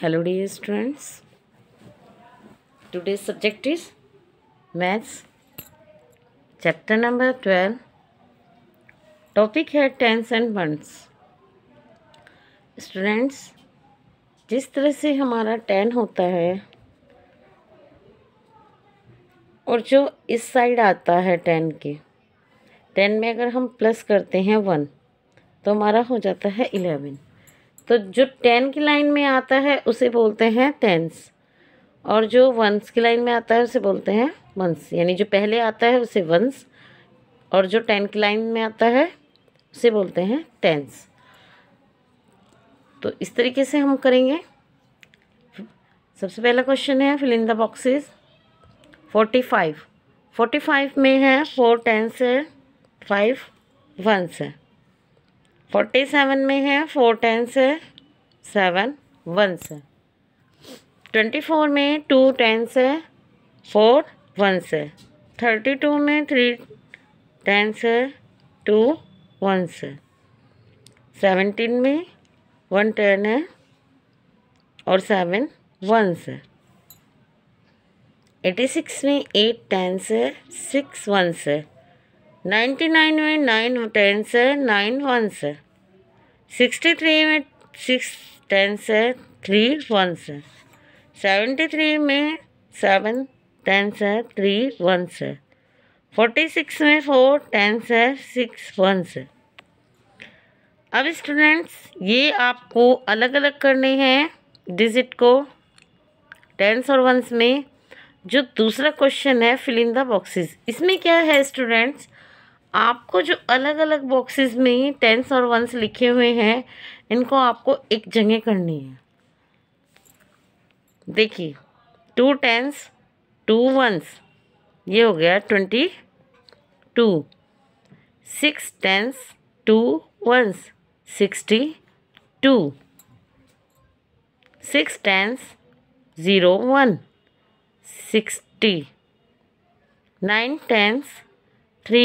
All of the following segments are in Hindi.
hello dear students today subject is maths chapter number twelve topic है टेंस एंड वंस स्टूडेंट्स जिस तरह से हमारा टेन होता है और जो इस साइड आता है टेन के टेन में अगर हम प्लस करते हैं वन तो हमारा हो जाता है इलेवन तो जो टेन की लाइन में आता है उसे बोलते हैं टेंस और जो वंस की लाइन में आता है उसे बोलते हैं वंस यानी जो पहले आता है उसे वंस और जो टेन की लाइन में आता है उसे बोलते हैं टेंस तो इस तरीके से हम करेंगे सबसे पहला क्वेश्चन है fill in the boxes forty five forty five में है फोर टेंस है फाइव वंस है फोर्टी सेवन में है फोर टेन से सेवन वन से ट्वेंटी फोर में टू टेन से फोर वन से थर्टी टू में थ्री टेन से टू वन से सेवनटीन में वन टेन है और सेवन वन से एटी सिक्स में एट टेन से सिक्स वन से नाइन्टी नाइन में नाइन टेन से नाइन वन से सिक्सटी थ्री में सिक्स टेन से थ्री वन से सेवेंटी थ्री में सेवन टेन से थ्री वन से फोर्टी सिक्स में फोर टेन से सिक्स वन से अब स्टूडेंट्स ये आपको अलग अलग करने हैं डिजिट को टेंस और वंस में जो दूसरा क्वेश्चन है फिलिंग द बॉक्सेस इसमें क्या है स्टूडेंट्स आपको जो अलग अलग बॉक्सेस में टेंस और वंस लिखे हुए हैं इनको आपको एक जगह करनी है देखिए टू टेंस टू वंस ये हो गया twenty two six tens two ones sixty two six tens zero one sixty nine tens three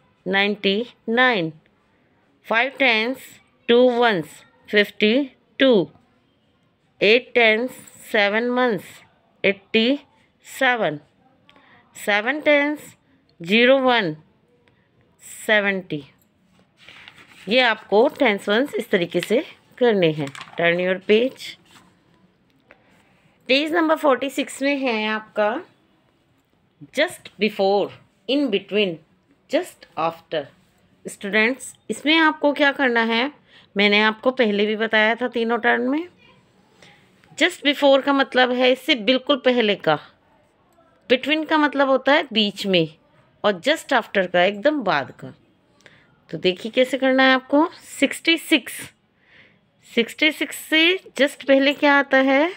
ninety nine five tens two ones fifty two eight tens seven months eighty seven seven tens zero one seventy ये आपको टेंस वंस इस तरीके से करने हैं turn your page page number forty six में है आपका just before in between just after students इसमें आपको क्या करना है मैंने आपको पहले भी बताया था तीनों टर्न में जस्ट बिफोर का मतलब है इससे बिल्कुल पहले का बिटवीन का मतलब होता है बीच में और जस्ट आफ्टर का एकदम बाद का तो देखिए कैसे करना है आपको सिक्सटी सिक्स सिक्सटी सिक्स से जस्ट पहले क्या आता है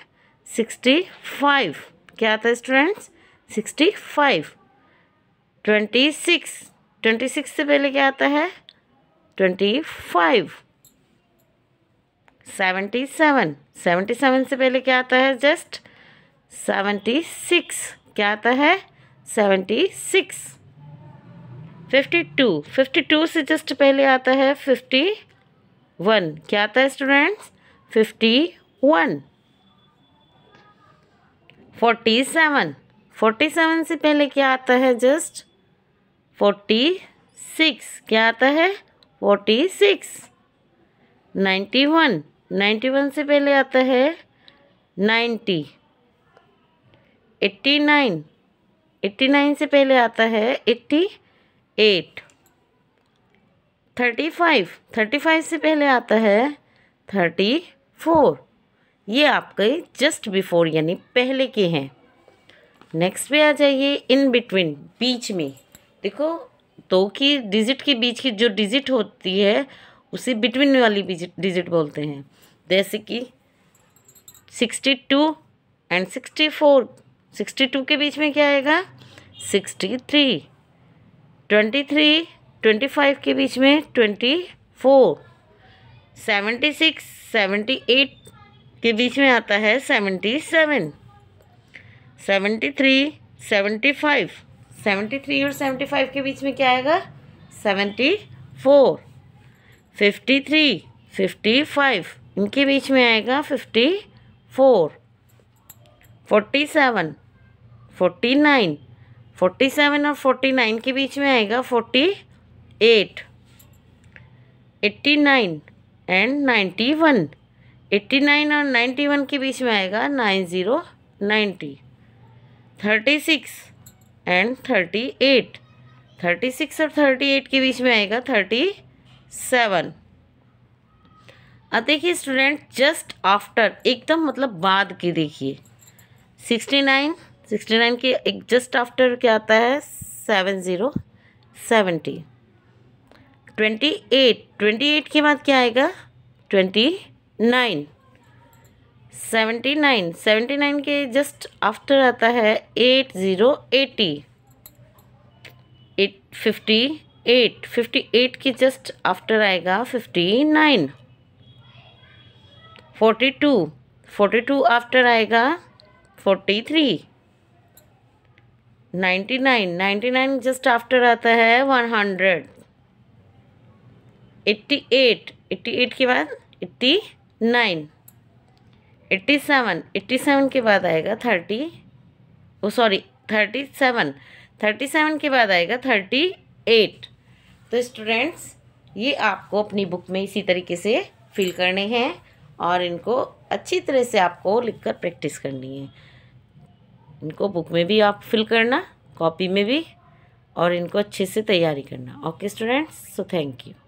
सिक्सटी फाइव क्या आता है students sixty five twenty six twenty six से पहले क्या आता है twenty five seventy seven seventy seven से पहले क्या आता है जस्ट सेवेंटी सिक्स क्या आता है seventy six fifty two fifty two से जस्ट पहले आता है फिफ्टी वन क्या आता है students fifty one forty seven forty seven से पहले क्या आता है जस्ट फोर्टी सिक्स क्या आता है forty six ninety one ninety one से पहले आता है ninety eighty nine eighty nine से पहले आता है eighty eight thirty five thirty five से पहले आता है थर्टी फोर ये आपके जस्ट बिफोर यानी पहले के हैं नेक्स्ट पे आ जाइए इन बिटवीन बीच में देखो दो की डिजिट के बीच की जो डिजिट होती है उसे बिटवीन वाली डिजिट बोलते हैं जैसे कि sixty two and sixty four sixty two के बीच में क्या आएगा sixty three twenty three twenty five के बीच में twenty four seventy six seventy eight के बीच में आता है seventy seven seventy three seventy five seventy three और सेवेंटी फाइव के बीच में क्या आएगा seventy four fifty three fifty five इनके बीच में आएगा fifty four forty seven forty nine forty seven और फोर्टी नाइन के बीच में आएगा forty eight eighty nine and ninety one eighty nine और नाइन्टी वन के बीच में आएगा nine zero ninety thirty six and thirty eight thirty six और थर्टी एट के बीच में आएगा थर्टी सेवन अब देखिए स्टूडेंट जस्ट आफ्टर एकदम मतलब बाद के देखिए सिक्सटी नाइन सिक्सटी नाइन के एक जस्ट आफ्टर क्या आता है seven zero seventy twenty eight twenty eight के बाद क्या आएगा twenty nine seventy nine seventy nine के जस्ट आफ्टर आता है eight zero eighty eight fifty eight fifty eight के जस्ट आफ्टर आएगा fifty nine forty two forty two after आएगा forty three ninety nine ninety nine just after आता है one hundred eighty eight eighty eight के बाद eighty nine eighty seven eighty seven के बाद आएगा thirty oh sorry thirty seven thirty seven के बाद आएगा थर्टी एट तो स्टूडेंट्स ये आपको अपनी बुक में इसी तरीके से फिल करने हैं और इनको अच्छी तरह से आपको लिखकर प्रैक्टिस करनी है इनको बुक में भी आप फिल करना कॉपी में भी और इनको अच्छे से तैयारी करना okay students so thank you